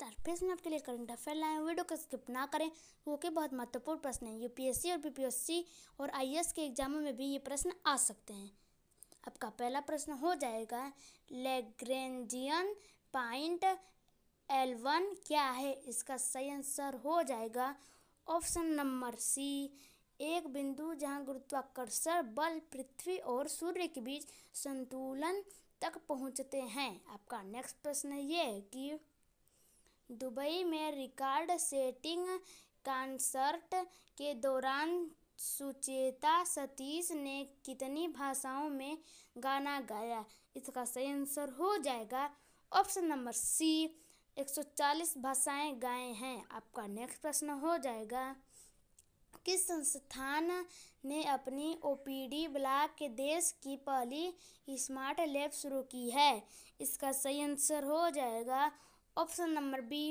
फिर से आपके लिए करंट अफेयर लाए वीडियो को स्किप ना करें क्योंकि बहुत महत्वपूर्ण प्रश्न है यूपीएससी और बीपीएससी और आईएएस के एग्जामों में भी ये प्रश्न आ सकते हैं आपका पहला प्रश्न हो जाएगा लेग्रेंजियन पाइंट एल वन क्या है इसका सही आंसर हो जाएगा ऑप्शन नंबर सी एक बिंदु जहां गुरुत्वाकर्षण बल पृथ्वी और सूर्य के बीच संतुलन तक पहुंचते हैं आपका नेक्स्ट प्रश्न ये है कि दुबई में रिकॉर्ड सेटिंग कॉन्सर्ट के दौरान सुचेता सतीश ने कितनी भाषाओं में गाना गाया इसका सही आंसर हो जाएगा ऑप्शन नंबर सी 140 भाषाएं गाए हैं आपका नेक्स्ट प्रश्न हो जाएगा किस संस्थान ने अपनी ओपीडी ब्लॉक के देश की पहली स्मार्ट लैब शुरू की है इसका सही आंसर हो जाएगा ऑप्शन नंबर बी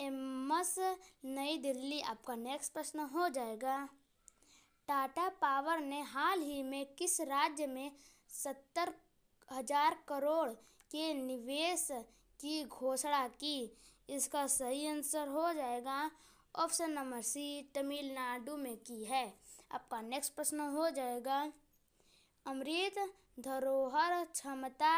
एम्स नई दिल्ली आपका नेक्स्ट प्रश्न हो जाएगा टाटा पावर ने हाल ही में किस राज्य में सत्तर हजार करोड़ के निवेश की घोषणा की इसका सही आंसर हो जाएगा ऑप्शन नंबर सी तमिलनाडु में की है आपका नेक्स्ट प्रश्न हो जाएगा अमृत धरोहर क्षमता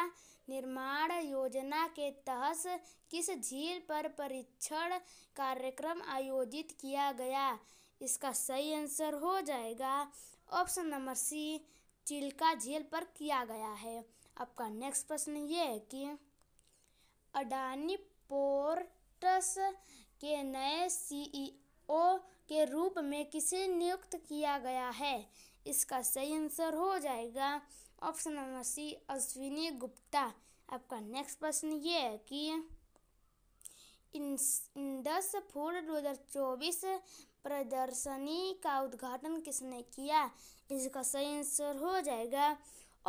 निर्माण योजना के तहत किस झील पर परीक्षण कार्यक्रम आयोजित किया गया इसका सही आंसर हो जाएगा ऑप्शन नंबर सी चिल्का झील पर किया गया है आपका नेक्स्ट प्रश्न ये है कि अडानी पोर्टस के नए सीईओ e के रूप में किसे नियुक्त किया गया है इसका सही आंसर हो जाएगा option number C Ashwini Gupta आपका नेक्स्ट प्रश्न ये है कि इन दस फोर दो हज़ार चौबीस प्रदर्शनी का उद्घाटन किसने किया इसका सही आंसर हो जाएगा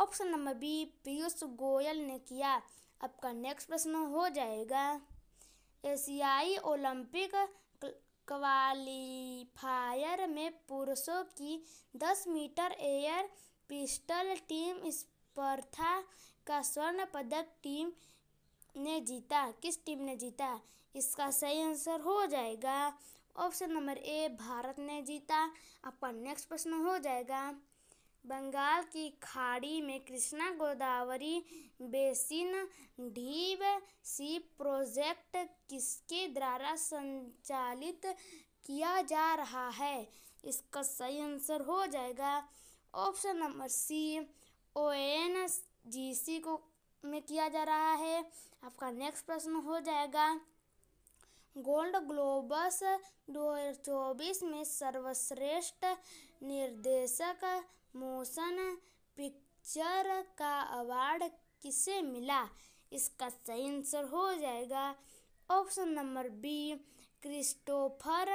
option number B Piyush Goyal ने किया आपका नेक्स्ट प्रश्न हो जाएगा एशियाई ओलंपिक क्वालीफायर में पुरुषों की 10 मीटर एयर पिस्टल टीम स्पर्धा का स्वर्ण पदक टीम ने जीता किस टीम ने जीता इसका सही आंसर हो जाएगा ऑप्शन नंबर ए भारत ने जीता अपन नेक्स्ट प्रश्न हो जाएगा बंगाल की खाड़ी में Krishna Godavari basin deep sea project किसके द्वारा संचालित किया जा रहा है इसका सही आंसर हो जाएगा option number C O N G C को में किया जा रहा है आपका नेक्स्ट प्रश्न हो जाएगा गोल्ड ग्लोबस 2024 में सर्वश्रेष्ठ निर्देशक मोशन पिक्चर का अवार्ड किसे मिला इसका सही आंसर हो जाएगा option number B Christopher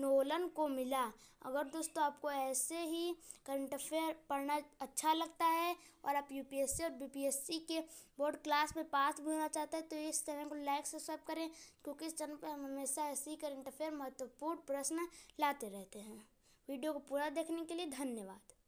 Nolan को मिला अगर दोस्तों आपको ऐसे ही करंट अफेयर पढ़ना अच्छा लगता है और आप यूपीएससी और बीपीएससी के बोर्ड क्लास में पास भी होना चाहते हैं तो इस चैनल को लाइक सब्सक्राइब करें क्योंकि इस चैनल पर हम हमेशा ऐसे ही करंट अफेयर महत्वपूर्ण प्रश्न लाते रहते हैं वीडियो को पूरा देखने के लिए धन्यवाद